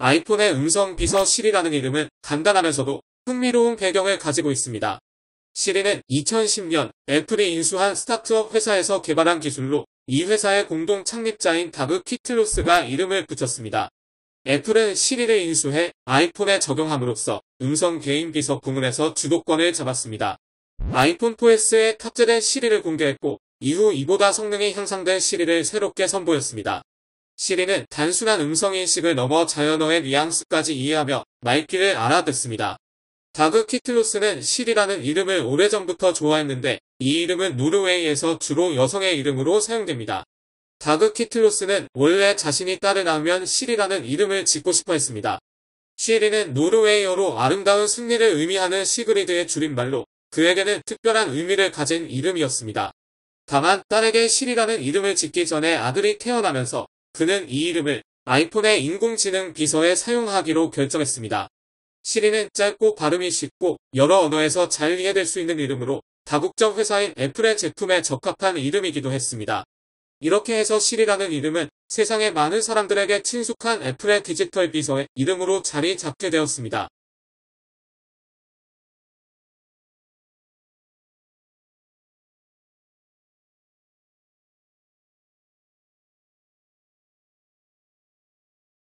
아이폰의 음성 비서 시리라는 이름은 간단하면서도 흥미로운 배경을 가지고 있습니다. 시리는 2010년 애플이 인수한 스타트업 회사에서 개발한 기술로 이 회사의 공동 창립자인 다그 키틀로스가 이름을 붙였습니다. 애플은 시리를 인수해 아이폰에 적용함으로써 음성 개인 비서 부문에서 주도권을 잡았습니다. 아이폰 4S에 탑재된 시리를 공개했고 이후 이보다 성능이 향상된 시리를 새롭게 선보였습니다. 시리는 단순한 음성인식을 넘어 자연어의 뉘앙스까지 이해하며 말귀를 알아듣습니다. 다그 키틀로스는 시리라는 이름을 오래전부터 좋아했는데 이 이름은 노르웨이에서 주로 여성의 이름으로 사용됩니다. 다그 키틀로스는 원래 자신이 딸을 낳으면 시리라는 이름을 짓고 싶어 했습니다. 시리는 노르웨이어로 아름다운 승리를 의미하는 시그리드의 줄임말로 그에게는 특별한 의미를 가진 이름이었습니다. 다만 딸에게 시리라는 이름을 짓기 전에 아들이 태어나면서 그는 이 이름을 아이폰의 인공지능 비서에 사용하기로 결정했습니다. 시리는 짧고 발음이 쉽고 여러 언어에서 잘 이해될 수 있는 이름으로 다국적 회사인 애플의 제품에 적합한 이름이기도 했습니다. 이렇게 해서 시리라는 이름은 세상의 많은 사람들에게 친숙한 애플의 디지털 비서의 이름으로 자리 잡게 되었습니다.